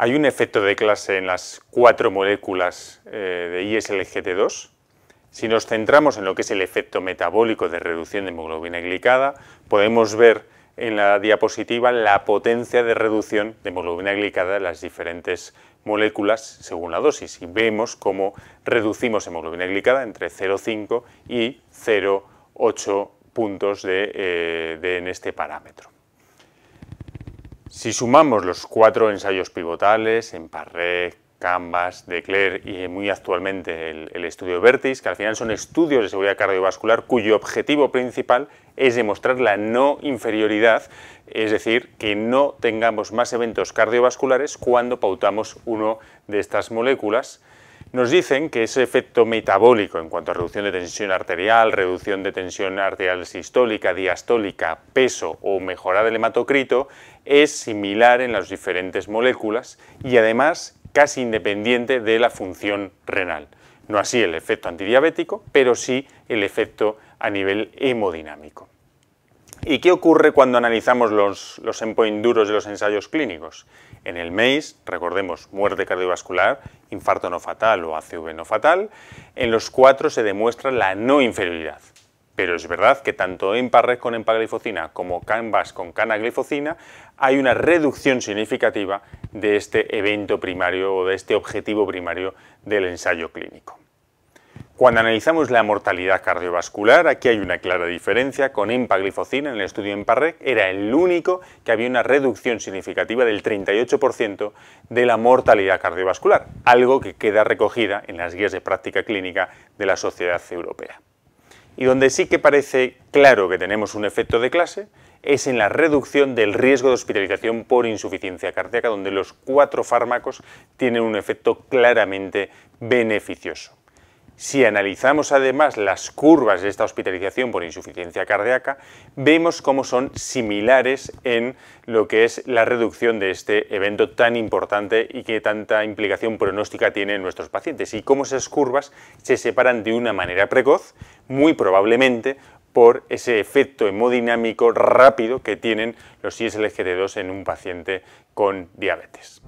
Hay un efecto de clase en las cuatro moléculas eh, de ISLGT2. Si nos centramos en lo que es el efecto metabólico de reducción de hemoglobina glicada, podemos ver en la diapositiva la potencia de reducción de hemoglobina glicada de las diferentes moléculas según la dosis y vemos cómo reducimos hemoglobina glicada entre 0,5 y 0,8 puntos eh, de, en este parámetro. Si sumamos los cuatro ensayos pivotales en Parré, Canvas, Declare y muy actualmente el, estudio Vertis, que al final son estudios de seguridad cardiovascular cuyo objetivo principal es demostrar la no inferioridad, es decir, que no tengamos más eventos cardiovasculares cuando pautamos uno de estas moléculas nos dicen que ese efecto metabólico en cuanto a reducción de tensión arterial, reducción de tensión arterial sistólica, diastólica, peso o mejora del hematocrito es similar en las diferentes moléculas y además casi independiente de la función renal. No así el efecto antidiabético, pero sí el efecto a nivel hemodinámico. ¿Y qué ocurre cuando analizamos los, los duros de los ensayos clínicos? En el MACE, recordemos, muerte cardiovascular, infarto no fatal o ACV no fatal, en los cuatro se demuestra la no inferioridad. Pero es verdad que tanto en Parres con empaglifocina como Canvas con canaglifocina hay una reducción significativa de este evento primario o de este objetivo primario del ensayo clínico. Cuando analizamos la mortalidad cardiovascular, aquí hay una clara diferencia con empaglifocina en el estudio EMPARREC, era el único que había una reducción significativa del 38% de la mortalidad cardiovascular, algo que queda recogida en las guías de práctica clínica de la Sociedad Europea. Y donde sí que parece claro que tenemos un efecto de clase es en la reducción del riesgo de hospitalización por insuficiencia cardíaca, donde los cuatro fármacos tienen un efecto claramente beneficioso. Si analizamos además las curvas de esta hospitalización por insuficiencia cardíaca, vemos cómo son similares en lo que es la reducción de este evento tan importante y que tanta implicación pronóstica tiene en nuestros pacientes y cómo esas curvas se separan de una manera precoz, muy probablemente por ese efecto hemodinámico rápido que tienen los ISLGT2 en un paciente con diabetes.